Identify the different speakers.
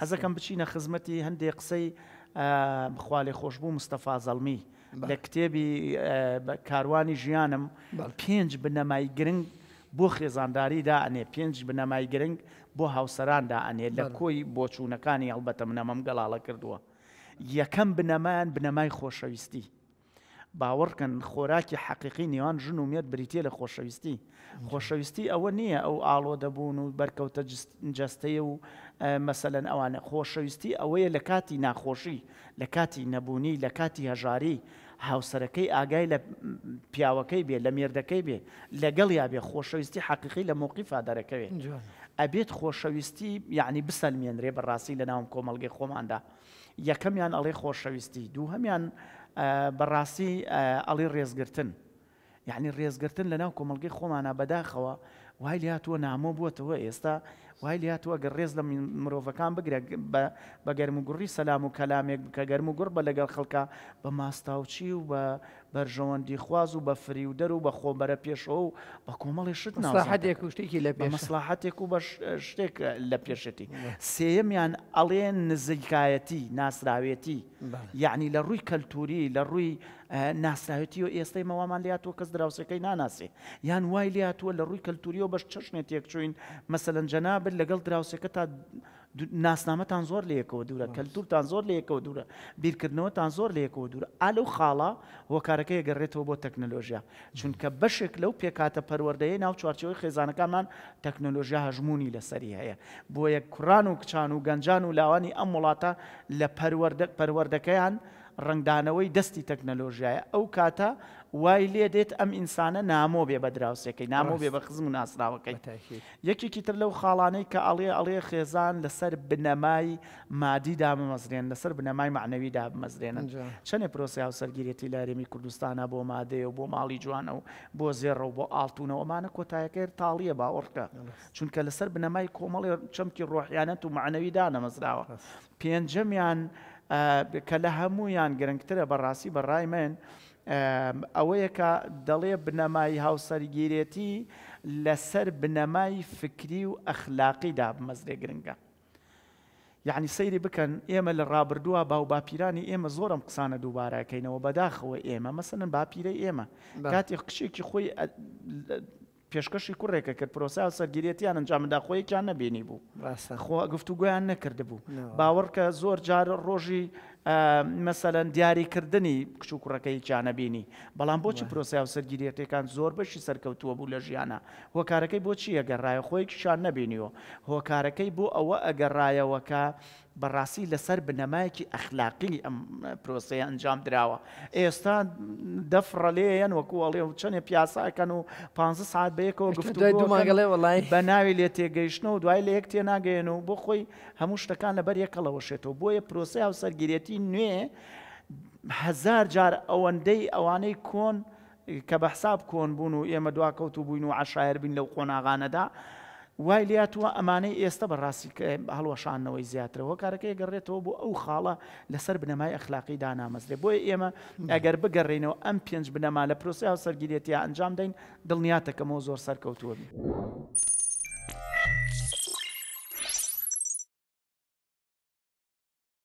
Speaker 1: حەزەکەم بچینە خزمەتی هەندێک قسەی خخوای خۆشببوو مستەفا زەڵمی لە کتێبی کاروانی ژیانم پێنج بنەمای گرنگ بۆ خێزانداریدا ئەنێ پێنج بنەمای گرنگ بۆ هاوسەراندا ئەنێ لە کۆی بۆچوونەکانی هەڵبەتە منەمەم گەڵاڵە کردووە. یەکەم بنەمان بنەمای خۆشەویستی. باوەڕکەن خۆراکی حەقیقی نێوان ژن و مێت بریتە لە خۆشەویستی خۆشەویستی ئەوە نییە ئەو ئاڵۆ دەبوون و بەرکەوتە جستەیە و مەسەلەن ئەوانە خۆشەویستی ئەوەیە لە کاتی ناخۆشی لە کاتی نەبوونی لە کاتی هەژاری هاوسەرەکەی ئاگای لە پیاوەکەی بێ لە مێردەکەی بێ لەگەڵ یا بێ خۆشەویستی حەقیقی لە مووقیفا دەرەکەوێت ئەبێت خۆشەویستی یعنی بسەلمێنرێ بەڕاستی لە ناوم کۆمەلگەی خۆماندا یەکەمیان ئەڵێ خۆشەویستی دوو هەمیان بەڕاستی ئەڵی ڕێزگرتن یعنی ڕێزگرتن لە ناو کۆمەلگەی خۆمانە بەداخەوە وای لاتوە نامۆ بووتەوە ئێستا وای لاتوە گە ڕێز لە مرۆڤەکان بگرە بە گەرم و گوڕی سەسلام و کەلامێک کە گەرم و گوڕ بە لەگەڵ خەڵکە بە ماستاوچی و بە بەرژەوەندی خواز و بە فریودەر و بە خۆمبەرە پێشەوە و بە کۆمەڵی شت ناحاتێک و شتێکی لە پێ مەسلاحاتێک و بە شتێک لە پێشێتی سێمیان ئەڵێ نزیکایەتی ناسراوێتی یعنی لە ڕووی کەلتوری لە ڕووی ناسراوێتی و ئێستای مەوامان لاتوە کەس دراوسەکەی ناناسێ یان وای لاتوە لە ڕووی کەلتوریەوە بەش چەشنێتێک چوین مەسەلەنجەنا بن لەگەڵ دراوسەکە تا ناسنامەتان زۆر لەیەکەوە دوورە کەلتورتان زۆر لەیەکەوە دوورە بیرکردنەوەتان زۆر لەیەکەوە دوورە ئالو خاڵا وەکارەکەی گەڕێتەوە بۆ تەکنەلۆژیا چونکە بەشێک لەو پێکاتە پەروەردەیە ناو چوارچەوەی خێزانەکانمان تەکنۆلۆژیا هەژمونی لەسەری هەیە بۆیە کوڕان و کچان و گەنجان و لاوانی ئەم وڵاتە لە پەروەردەکەیان ڕنگدانەوەی دەستی تەکنەلۆژیایە ئەو کاتە وای لێ دێت ئەم ئینسانە نامۆ بێ بە دراوسەکەی نامۆ بێ بە خزم و ناسراوەکەی یەکێکی تر لەو خاڵانەی کە ئەڵێ ئەڵێ خێزان لەسەر بنەمای مادی دامەمەزرێن لەسەر بنەمای معنەوی دامەزرێنن چەنێ پرۆسی و سەرگیرێتی لارێمی کوردستانە بۆ مادەیە و بۆ ماڵی جوانە و بۆ زێڕە و بۆ ئاڵتونەوەمانە کۆتایەکە تاڵیە باوەڕکە چونکە لەسەر بنەمای کۆمەڵی چەمکی ڕۆحیانەت و معنەوی دانەمەزراوە پێنجەمیان کە لە هەمویان گرنگترە بەڕاستی بەڕای من ئەوەیە کە دەڵێ بنەمای هاوسەرگیرێتی لەسەر بنەمای فکری و ئەخلاقیدا مەزرێ گرنگە. یعنی سەیری بکەن ئێمە لە ڕابردووە باو باپیرانی ئێمە زۆرم قسانە دووبارەکەینەوە بەداخەوە ئێمە مەسن باپیرەی ئێمە کاتی قشێکی خۆی پێشکەشی کوڕێکە کرد پرۆسا و سەرگیرێتیان ئەنجامدا خۆیان نەبینی بوو خۆ گفتوگویان نەکرد بوو باوەڕکە زۆر جار ڕۆژی مەسەەن دیاریکردنی کچ و کوڕەکەی چانەبینی بەڵام بۆچی پرۆسیا و سەرگیرێتەکان زۆر بەشی سەرکەوتووە بوو لە ژیانە هۆکارەکەی بۆچی ئەگەڕایە خۆی کشان نەبینیەوە هۆکارەکەی بۆ ئەوە ئەگەڕایەوەکە بەڕاستی لەسەر بنەمایەکی ئەخلاقی ئەم پرۆسی ئەنجام درراوە ئێستا دەفڕەلێن وەکوڵێ و چەنێ پیاساکەن و 15 ساعت بەیەکەوە گفت دوماگەڵێ وڵی بە ناوی لێ تێگەیشتنەوە و دوای لە یەک تێناگەێن و بۆ خۆی هەموو شتەکان لەبەر یەکەڵەوەشێتەوە بۆیە پرۆسی و سەرگیرێتی نوێ هزار جار ئەوەندەی ئەوانەی کۆن کە بە حساب کۆن بوون و ئێمە دواکەوت و بووین و عشاعر بین لەو قۆناغانەدا وای لاتوە ئەمانەی ئێستا بەڕاستی هەڵوەشانەوەی زیاترەوە کارەکەی گەڕێتەوە بۆ ئەو خاڵە لەسەر بنەمای ئەخلاقی دانامەزرێ بۆی ئێمە ئەگەر بگەڕێنەوە ئەم پێنج بنەما لە پرۆسی و سەرگیرێتی ئەنجام دەین دڵنیاتەکەمەوە زۆر سەرکەوتووە.